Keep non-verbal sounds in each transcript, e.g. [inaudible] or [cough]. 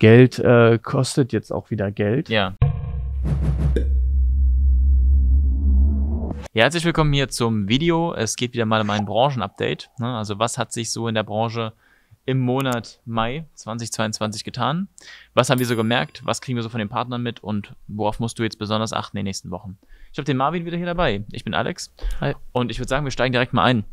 Geld äh, kostet jetzt auch wieder Geld. Ja. herzlich willkommen hier zum Video. Es geht wieder mal um ein Branchenupdate. Ne? Also was hat sich so in der Branche im Monat Mai 2022 getan? Was haben wir so gemerkt? Was kriegen wir so von den Partnern mit? Und worauf musst du jetzt besonders achten in den nächsten Wochen? Ich habe den Marvin wieder hier dabei. Ich bin Alex. Hi. Und ich würde sagen, wir steigen direkt mal ein.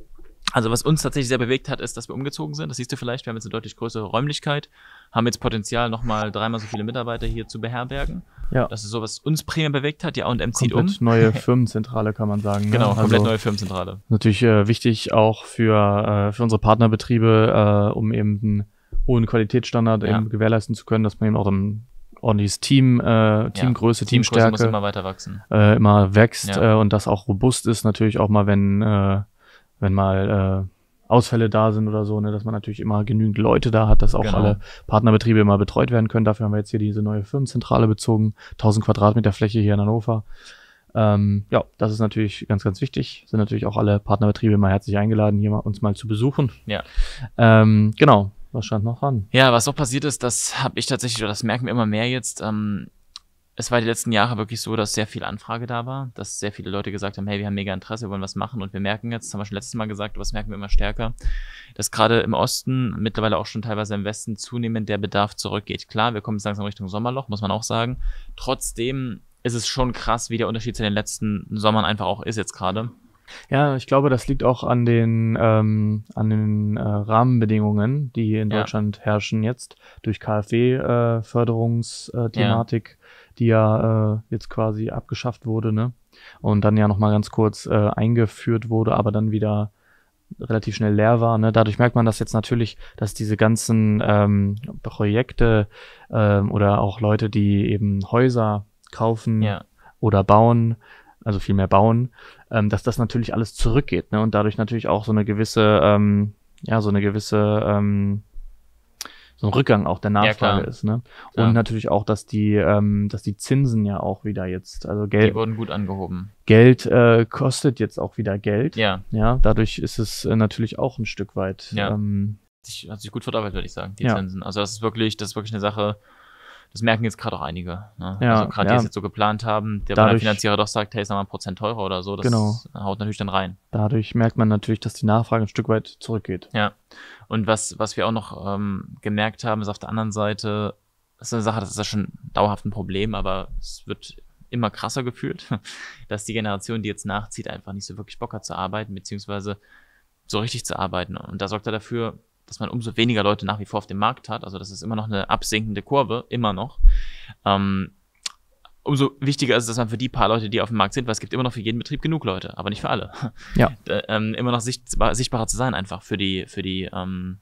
Also was uns tatsächlich sehr bewegt hat, ist, dass wir umgezogen sind. Das siehst du vielleicht, wir haben jetzt eine deutlich größere Räumlichkeit, haben jetzt Potenzial, nochmal dreimal so viele Mitarbeiter hier zu beherbergen. Ja. Das ist so, was uns primär bewegt hat. Die A&M zieht um. neue [laughs] Firmenzentrale, kann man sagen. Ne? Genau, ne? also komplett neue Firmenzentrale. Natürlich äh, wichtig auch für, äh, für unsere Partnerbetriebe, äh, um eben einen hohen Qualitätsstandard ja. eben gewährleisten zu können, dass man eben auch ein ordentliches Team, äh, Teamgröße, ja, Teamstärke muss immer weiter wachsen. Äh, immer wächst ja. äh, und das auch robust ist natürlich auch mal, wenn äh, wenn mal äh, Ausfälle da sind oder so, ne, dass man natürlich immer genügend Leute da hat, dass auch genau. alle Partnerbetriebe immer betreut werden können. Dafür haben wir jetzt hier diese neue Firmenzentrale bezogen, 1000 Quadratmeter Fläche hier in Hannover. Ähm, ja, das ist natürlich ganz, ganz wichtig. Sind natürlich auch alle Partnerbetriebe mal herzlich eingeladen, hier mal, uns mal zu besuchen. Ja. Ähm, genau. Was stand noch an? Ja, was auch passiert ist, das habe ich tatsächlich, oder das merken wir immer mehr jetzt, ähm, es war die letzten Jahre wirklich so, dass sehr viel Anfrage da war, dass sehr viele Leute gesagt haben, hey, wir haben mega Interesse, wir wollen was machen und wir merken jetzt, das haben wir schon letztes Mal gesagt, aber das merken wir immer stärker, dass gerade im Osten, mittlerweile auch schon teilweise im Westen zunehmend der Bedarf zurückgeht. Klar, wir kommen jetzt langsam Richtung Sommerloch, muss man auch sagen. Trotzdem ist es schon krass, wie der Unterschied zu den letzten Sommern einfach auch ist jetzt gerade. Ja, ich glaube, das liegt auch an den, ähm, an den äh, Rahmenbedingungen, die in ja. Deutschland herrschen jetzt durch KfW-Förderungsthematik. Äh, äh, Thematik, die ja äh, jetzt quasi abgeschafft wurde, ne? Und dann ja nochmal ganz kurz äh, eingeführt wurde, aber dann wieder relativ schnell leer war. Ne? Dadurch merkt man das jetzt natürlich, dass diese ganzen ähm, Projekte ähm, oder auch Leute, die eben Häuser kaufen ja. oder bauen, also viel mehr bauen, ähm, dass das natürlich alles zurückgeht ne? und dadurch natürlich auch so eine gewisse, ähm, ja, so eine gewisse ähm, so ein Rückgang auch der Nachfrage ja, ist. Ne? Und ja. natürlich auch, dass die, ähm, dass die Zinsen ja auch wieder jetzt, also Geld. Die wurden gut angehoben. Geld äh, kostet jetzt auch wieder Geld. Ja. Ja, dadurch ist es äh, natürlich auch ein Stück weit. Ja. Ähm, hat sich gut verdoppelt, würde ich sagen, die Zinsen. Also das ist wirklich, das ist wirklich eine Sache, das merken jetzt gerade auch einige. Ne? Ja, also gerade ja. die es jetzt so geplant haben, der Dadurch, Finanzierer doch sagt, hey, ist nochmal ein Prozent teurer oder so, das genau. haut natürlich dann rein. Dadurch merkt man natürlich, dass die Nachfrage ein Stück weit zurückgeht. Ja. Und was, was wir auch noch ähm, gemerkt haben, ist auf der anderen Seite, das ist eine Sache, das ist ja schon dauerhaft ein Problem, aber es wird immer krasser gefühlt, [laughs] dass die Generation, die jetzt nachzieht, einfach nicht so wirklich Bock hat zu arbeiten, beziehungsweise so richtig zu arbeiten. Und da sorgt er dafür, dass man umso weniger Leute nach wie vor auf dem Markt hat. Also das ist immer noch eine absinkende Kurve, immer noch. Ähm, umso wichtiger ist es, dass man für die paar Leute, die auf dem Markt sind, weil es gibt immer noch für jeden Betrieb genug Leute, aber nicht für alle. Ja. [laughs] ähm, immer noch sichtbar, sichtbarer zu sein, einfach für die, für die, ähm,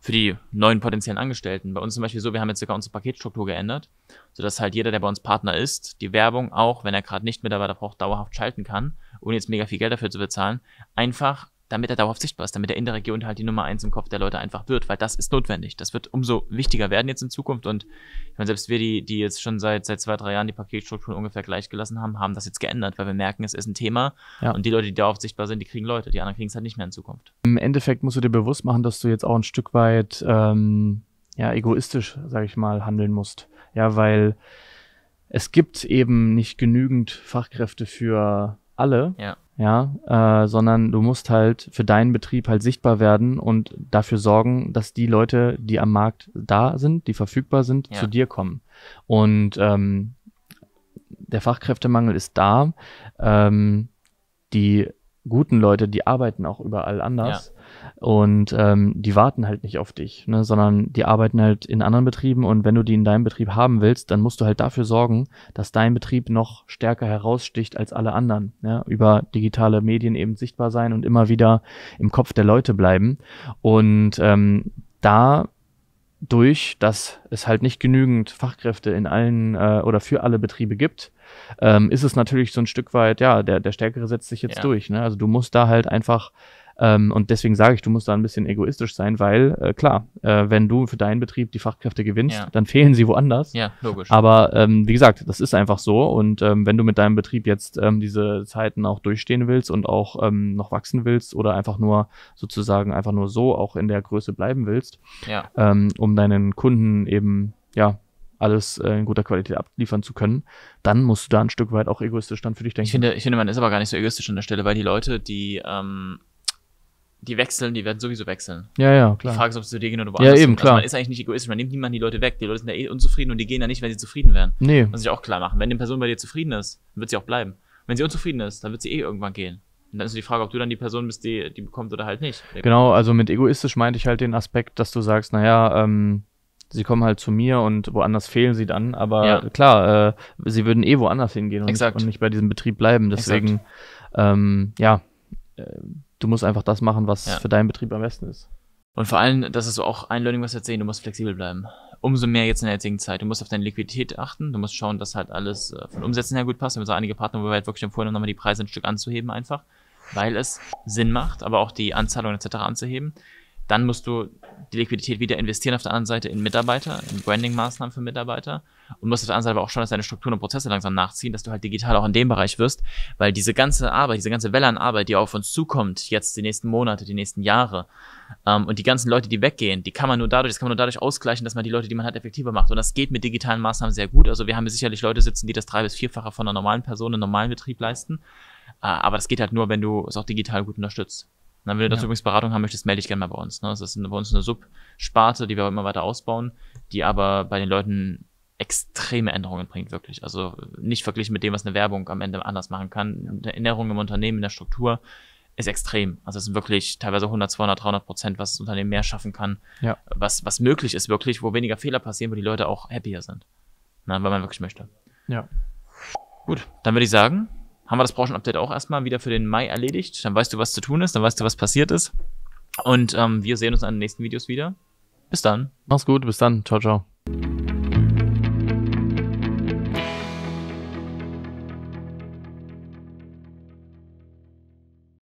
für die neuen potenziellen Angestellten. Bei uns zum Beispiel so, wir haben jetzt sogar unsere Paketstruktur geändert, sodass halt jeder, der bei uns Partner ist, die Werbung auch, wenn er gerade nicht Mitarbeiter braucht, dauerhaft schalten kann, ohne jetzt mega viel Geld dafür zu bezahlen, einfach damit er dauerhaft sichtbar ist, damit er in der Region halt die Nummer eins im Kopf der Leute einfach wird, weil das ist notwendig. Das wird umso wichtiger werden jetzt in Zukunft und ich meine, selbst wir, die, die jetzt schon seit, seit zwei, drei Jahren die Paketstrukturen ungefähr gleich gelassen haben, haben das jetzt geändert, weil wir merken, es ist ein Thema ja. und die Leute, die dauerhaft sichtbar sind, die kriegen Leute, die anderen kriegen es halt nicht mehr in Zukunft. Im Endeffekt musst du dir bewusst machen, dass du jetzt auch ein Stück weit ähm, ja, egoistisch, sage ich mal, handeln musst. Ja, weil es gibt eben nicht genügend Fachkräfte für alle. Ja. Ja, äh, sondern du musst halt für deinen Betrieb halt sichtbar werden und dafür sorgen, dass die Leute, die am Markt da sind, die verfügbar sind, ja. zu dir kommen. Und ähm, der Fachkräftemangel ist da. Ähm, die guten Leute, die arbeiten auch überall anders ja. und ähm, die warten halt nicht auf dich, ne, sondern die arbeiten halt in anderen Betrieben und wenn du die in deinem Betrieb haben willst, dann musst du halt dafür sorgen, dass dein Betrieb noch stärker heraussticht als alle anderen, ja, über digitale Medien eben sichtbar sein und immer wieder im Kopf der Leute bleiben und ähm, da durch, dass es halt nicht genügend Fachkräfte in allen äh, oder für alle Betriebe gibt, ähm, ist es natürlich so ein Stück weit, ja, der, der Stärkere setzt sich jetzt ja. durch. Ne? Also du musst da halt einfach ähm, und deswegen sage ich, du musst da ein bisschen egoistisch sein, weil äh, klar, äh, wenn du für deinen Betrieb die Fachkräfte gewinnst, ja. dann fehlen sie woanders. Ja, logisch. Aber ähm, wie gesagt, das ist einfach so. Und ähm, wenn du mit deinem Betrieb jetzt ähm, diese Zeiten auch durchstehen willst und auch ähm, noch wachsen willst oder einfach nur sozusagen einfach nur so auch in der Größe bleiben willst, ja. Ähm, um deinen Kunden eben ja alles äh, in guter Qualität abliefern zu können, dann musst du da ein Stück weit auch egoistisch dann für dich denken. Ich finde, ich finde man ist aber gar nicht so egoistisch an der Stelle, weil die Leute, die ähm, die wechseln, die werden sowieso wechseln. Ja, ja, klar. Die Frage ist, ob sie zu dir gehen oder woanders. Ja, eben, also klar. Also man ist eigentlich nicht egoistisch, man nimmt niemanden die Leute weg. Die Leute sind ja eh unzufrieden und die gehen ja nicht, wenn sie zufrieden wären. Nee. Muss ich auch klar machen. Wenn eine Person bei dir zufrieden ist, wird sie auch bleiben. wenn sie unzufrieden ist, dann wird sie eh irgendwann gehen. Und dann ist die Frage, ob du dann die Person bist, die die bekommt oder halt nicht. Genau, also mit egoistisch meinte ich halt den Aspekt, dass du sagst, naja, ähm, sie kommen halt zu mir und woanders fehlen sie dann. Aber ja. klar, äh, sie würden eh woanders hingehen und, und, nicht bei diesem Betrieb bleiben. Deswegen, ähm, ja, ähm, du musst einfach das machen, was ja. für deinen Betrieb am besten ist. Und vor allem, das ist auch ein Learning, was wir jetzt sehen, du musst flexibel bleiben. Umso mehr jetzt in der jetzigen Zeit. Du musst auf deine Liquidität achten, du musst schauen, dass halt alles äh, von Umsätzen her gut passt. Wir haben so einige Partner, wo wir halt wirklich empfohlen haben, nochmal die Preise ein Stück anzuheben einfach, weil es Sinn macht, aber auch die Anzahlungen etc. anzuheben. Dann musst du die Liquidität wieder investieren auf der anderen Seite in Mitarbeiter, in Branding-Maßnahmen für Mitarbeiter und musst auf der anderen Seite aber auch schon, deine Strukturen und Prozesse langsam nachziehen, dass du halt digital auch in dem Bereich wirst, weil diese ganze Arbeit, diese ganze Welle an Arbeit, die auf uns zukommt, jetzt die nächsten Monate, die nächsten Jahre ähm, und die ganzen Leute, die weggehen, die kann man nur dadurch, das kann man nur dadurch ausgleichen, dass man die Leute, die man hat, effektiver macht und das geht mit digitalen Maßnahmen sehr gut. Also wir haben sicherlich Leute sitzen, die das drei bis vierfache von einer normalen Person im normalen Betrieb leisten, äh, aber das geht halt nur, wenn du es auch digital gut unterstützt. Und dann, wenn du dazu übrigens Beratung haben möchtest, melde dich gerne mal bei uns. Ne? Das ist bei uns eine Subsparte, die wir immer weiter ausbauen, die aber bei den Leuten extreme Änderungen bringt, wirklich. Also nicht verglichen mit dem, was eine Werbung am Ende anders machen kann. Eine Änderung im Unternehmen, in der Struktur ist extrem. Also es sind wirklich teilweise 100, 200, 300 Prozent, was das Unternehmen mehr schaffen kann, ja. was, was möglich ist wirklich, wo weniger Fehler passieren, wo die Leute auch happier sind. Na, weil man wirklich möchte. Ja. Gut, dann würde ich sagen, haben wir das Branchenupdate auch erstmal wieder für den Mai erledigt. Dann weißt du, was zu tun ist, dann weißt du, was passiert ist. Und ähm, wir sehen uns in den nächsten Videos wieder. Bis dann. Mach's gut, bis dann. Ciao, ciao.